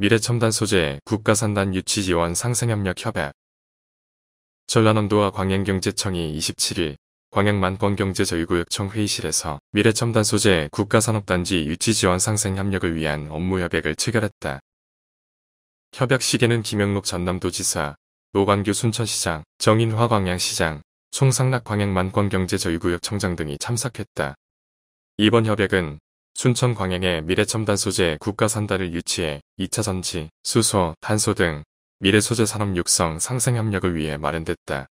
미래첨단 소재 국가산단 유치지원 상생협력 협약 전라남도와 광양경제청이 27일 광양만권경제저유구역청 회의실에서 미래첨단 소재 국가산업단지 유치지원 상생협력을 위한 업무협약을 체결했다. 협약 시계는 김영록 전남도지사, 노관규 순천시장, 정인화 광양시장, 송상락 광양만권경제저유구역청장 등이 참석했다. 이번 협약은 순천 광양에 미래첨단 소재 국가산단을 유치해 2차 전지, 수소, 탄소 등 미래소재 산업 육성 상생 협력을 위해 마련됐다.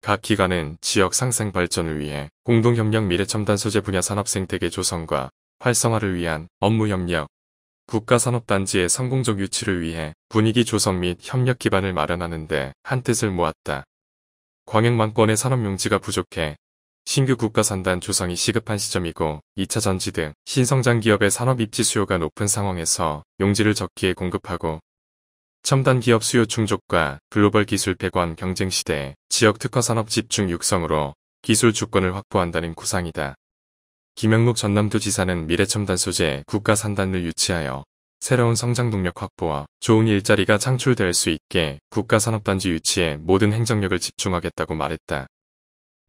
각 기관은 지역 상생 발전을 위해 공동협력 미래첨단 소재 분야 산업 생태계 조성과 활성화를 위한 업무 협력, 국가산업단지의 성공적 유치를 위해 분위기 조성 및 협력 기반을 마련하는 데 한뜻을 모았다. 광역만권의 산업용지가 부족해 신규 국가산단 조성이 시급한 시점이고 2차 전지 등 신성장 기업의 산업 입지 수요가 높은 상황에서 용지를 적기에 공급하고 첨단 기업 수요 충족과 글로벌 기술 배관 경쟁 시대 지역 특화 산업 집중 육성으로 기술 주권을 확보한다는 구상이다. 김영록 전남도지사는 미래첨단 소재 국가산단을 유치하여 새로운 성장 동력 확보와 좋은 일자리가 창출될 수 있게 국가산업단지 유치에 모든 행정력을 집중하겠다고 말했다.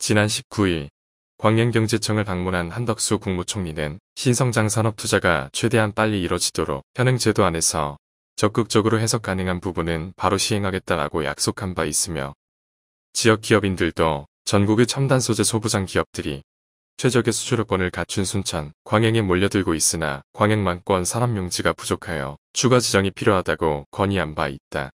지난 19일 광양경제청을 방문한 한덕수 국무총리는 신성장 산업투자가 최대한 빨리 이뤄지도록 현행제도 안에서 적극적으로 해석 가능한 부분은 바로 시행하겠다라고 약속한 바 있으며 지역 기업인들도 전국의 첨단 소재 소부장 기업들이 최적의 수출료권을 갖춘 순천, 광양에 몰려들고 있으나 광양만권 산업용지가 부족하여 추가 지정이 필요하다고 건의한 바 있다.